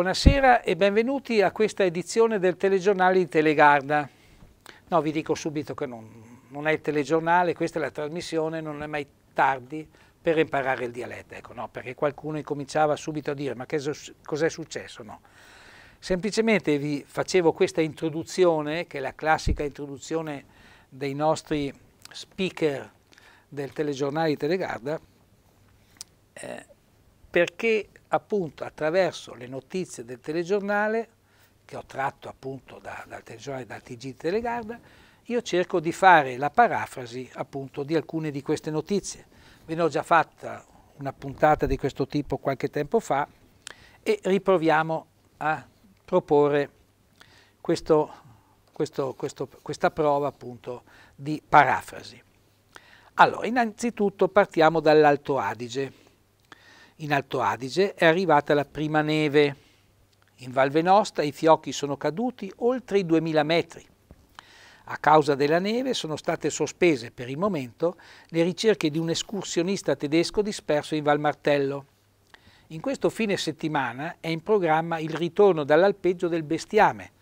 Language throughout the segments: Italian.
buonasera e benvenuti a questa edizione del telegiornale di Telegarda. No, vi dico subito che non, non è il telegiornale, questa è la trasmissione, non è mai tardi per imparare il dialetto, ecco, no, perché qualcuno incominciava subito a dire ma cos'è successo, no. Semplicemente vi facevo questa introduzione, che è la classica introduzione dei nostri speaker del telegiornale di Telegarda, eh, perché appunto attraverso le notizie del telegiornale, che ho tratto appunto da, dal telegiornale dal TG Telegarda, io cerco di fare la parafrasi appunto di alcune di queste notizie. Ve ne ho già fatta una puntata di questo tipo qualche tempo fa e riproviamo a proporre questo, questo, questo, questa prova appunto di parafrasi. Allora, innanzitutto partiamo dall'Alto Adige. In Alto Adige è arrivata la prima neve. In Val Venosta i fiocchi sono caduti oltre i 2000 metri. A causa della neve sono state sospese per il momento le ricerche di un escursionista tedesco disperso in Val Martello. In questo fine settimana è in programma il ritorno dall'alpeggio del bestiame,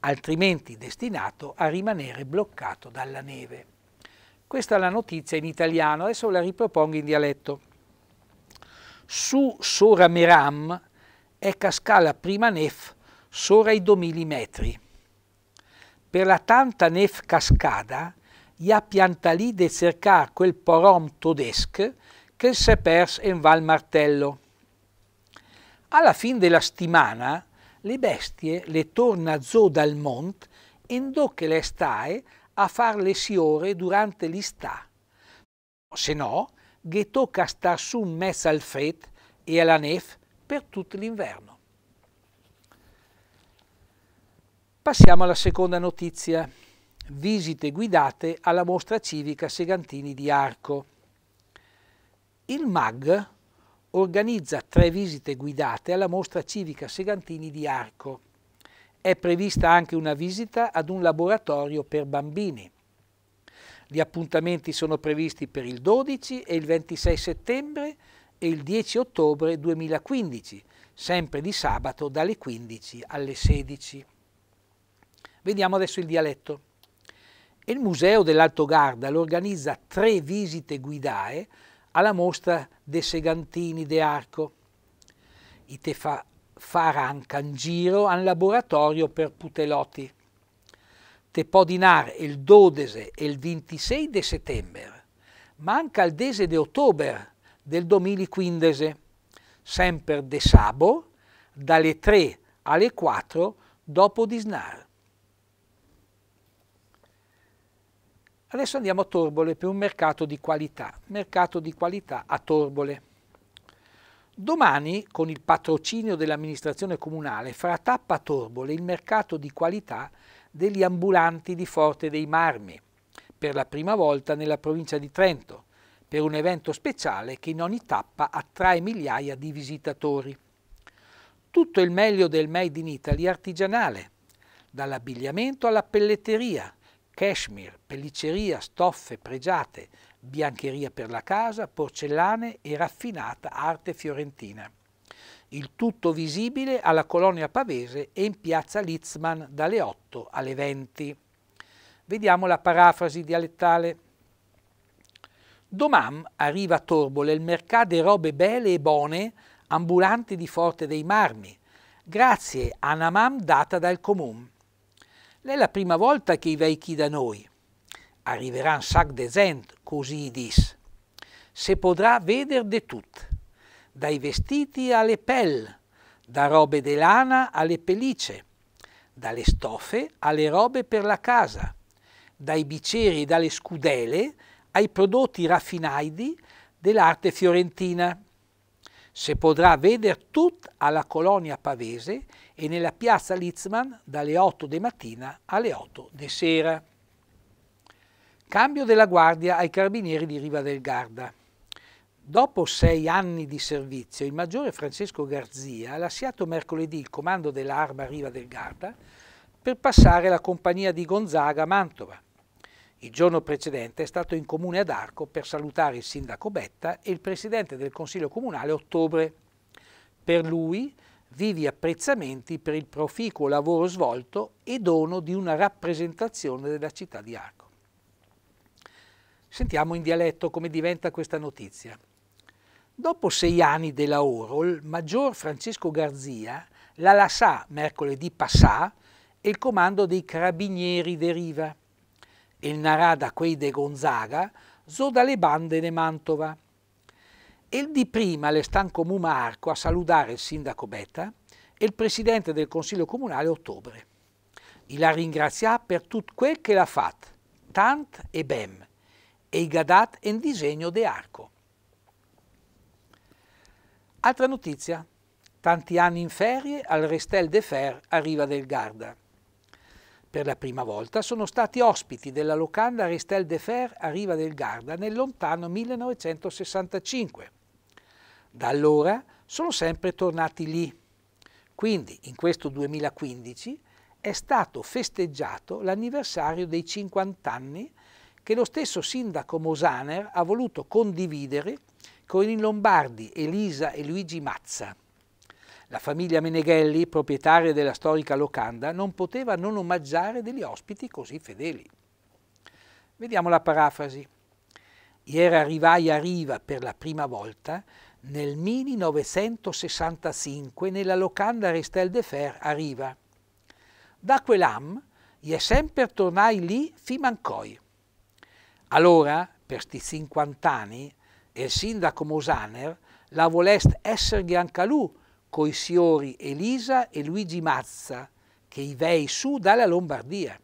altrimenti destinato a rimanere bloccato dalla neve. Questa è la notizia in italiano, adesso la ripropongo in dialetto su sora Meram è cascala prima nef sora i 2000 metri. Per la tanta nef cascada, ia pianta lì de cercar quel porom todesc che se pers in val martello. Alla fin della settimana, le bestie le torna zo dal mont endò che le stae a far le siore durante l'istà. Se no, che tocca star su un mezzo al freddo e alla nef per tutto l'inverno. Passiamo alla seconda notizia. Visite guidate alla mostra civica Segantini di Arco. Il MAG organizza tre visite guidate alla mostra civica Segantini di Arco. È prevista anche una visita ad un laboratorio per bambini. Gli appuntamenti sono previsti per il 12 e il 26 settembre e il 10 ottobre 2015, sempre di sabato dalle 15 alle 16. Vediamo adesso il dialetto. Il Museo dell'Alto Garda organizza tre visite guidate alla mostra De Segantini de Arco. I te faranno giro a un laboratorio per Putelotti te può dinar il 12 e il 26 di settembre, ma anche il 10 di ottobre del 2015, sempre de sabo, dalle 3 alle 4 dopo disnar. Adesso andiamo a Torbole per un mercato di qualità. Mercato di qualità a Torbole. Domani, con il patrocinio dell'amministrazione comunale, fra Tappa Torbole il mercato di qualità degli ambulanti di Forte dei Marmi, per la prima volta nella provincia di Trento, per un evento speciale che in ogni tappa attrae migliaia di visitatori. Tutto il meglio del Made in Italy artigianale, dall'abbigliamento alla pelletteria, cashmere, pelliceria, stoffe pregiate, biancheria per la casa, porcellane e raffinata arte fiorentina il tutto visibile alla colonia Pavese e in piazza Litzmann dalle 8 alle 20. Vediamo la parafrasi dialettale. Domam arriva a Torbole il mercato di robe belle e buone ambulanti di Forte dei Marmi, grazie a una mam data dal comune. L'è la prima volta che i vecchi da noi. Arriveranno sac de zent, così dis. Se potrà veder de tutto dai vestiti alle pelle, da robe di lana alle pellicce, dalle stoffe alle robe per la casa, dai biceri e dalle scudele ai prodotti raffinati dell'arte fiorentina. Se potrà veder tutto alla colonia pavese e nella piazza Litzmann dalle 8 di mattina alle 8 di sera. Cambio della guardia ai carabinieri di Riva del Garda. Dopo sei anni di servizio, il maggiore Francesco Garzia ha lasciato mercoledì il comando dell'Arma Riva del Garda per passare la compagnia di Gonzaga a Mantova. Il giorno precedente è stato in comune ad Arco per salutare il sindaco Betta e il presidente del Consiglio Comunale Ottobre. Per lui vivi apprezzamenti per il proficuo lavoro svolto e dono di una rappresentazione della città di Arco. Sentiamo in dialetto come diventa questa notizia. Dopo sei anni di lavoro, il maggior Francesco Garzia la lascia mercoledì passà e il comando dei carabinieri deriva. Il narà da quei de Gonzaga so dalle bande de Mantova. E Il di prima le stanco Mumarco a salutare il sindaco Betta e il presidente del Consiglio Comunale ottobre. I la ringrazia per tutto quel che l'ha fatto, tant e bem, e i gadat in disegno de arco. Altra notizia, tanti anni in ferie al Restel de Fer a Riva del Garda. Per la prima volta sono stati ospiti della locanda Restel de Fer a Riva del Garda nel lontano 1965. Da allora sono sempre tornati lì. Quindi in questo 2015 è stato festeggiato l'anniversario dei 50 anni che lo stesso sindaco Mosaner ha voluto condividere con i Lombardi Elisa e Luigi Mazza. La famiglia Meneghelli, proprietaria della storica locanda, non poteva non omaggiare degli ospiti così fedeli. Vediamo la parafrasi. Ieri arrivai a Riva per la prima volta nel 1965 nella locanda Restel de Fer a Riva. Da quell'am è sempre tornai lì fin mancoi. Allora, per sti 50 anni, e il sindaco Mosaner la volest essere anche lui, coi siori Elisa e Luigi Mazza, che i vei su dalla Lombardia.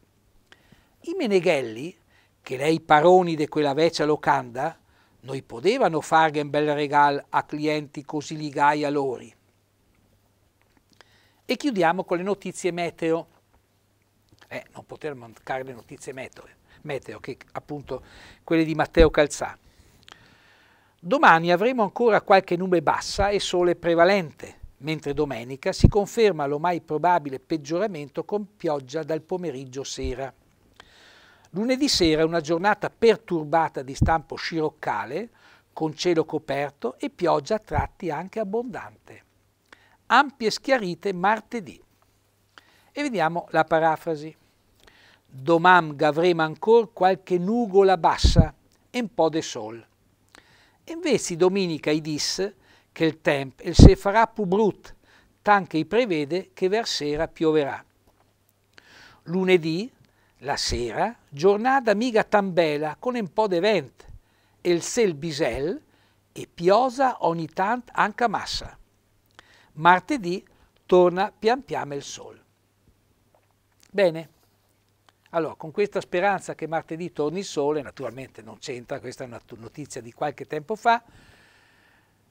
I Meneghelli, che lei paroni de quella veccia locanda, noi potevano fargli un bel regalo a clienti così ligai a loro. E chiudiamo con le notizie meteo. Eh, non poter mancare le notizie meteo, meteo che appunto quelle di Matteo Calzà. Domani avremo ancora qualche nube bassa e sole prevalente, mentre domenica si conferma l'ormai probabile peggioramento con pioggia dal pomeriggio sera. Lunedì sera è una giornata perturbata di stampo sciroccale, con cielo coperto e pioggia a tratti anche abbondante. Ampie schiarite martedì. E vediamo la parafrasi. Domamga avremo ancora qualche nugola bassa e un po' de sol e invece dominica disse che il tempo il se farà più pubrut, tanche i prevede che versera pioverà. Lunedì, la sera, giornata miga tambela con un po' de vent, e il sel bisel, e piosa ogni tanto anche a massa. Martedì torna pian piano il sol. Bene. Allora, con questa speranza che martedì torni il sole, naturalmente non c'entra, questa è una notizia di qualche tempo fa,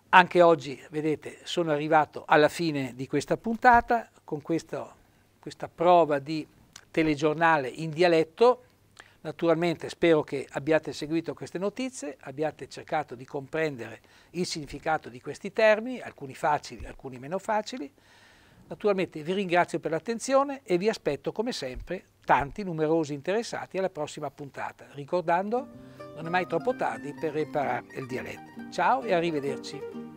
anche oggi, vedete, sono arrivato alla fine di questa puntata con questa, questa prova di telegiornale in dialetto. Naturalmente spero che abbiate seguito queste notizie, abbiate cercato di comprendere il significato di questi termini, alcuni facili, alcuni meno facili. Naturalmente vi ringrazio per l'attenzione e vi aspetto come sempre tanti numerosi interessati alla prossima puntata, ricordando non è mai troppo tardi per imparare il dialetto. Ciao e arrivederci.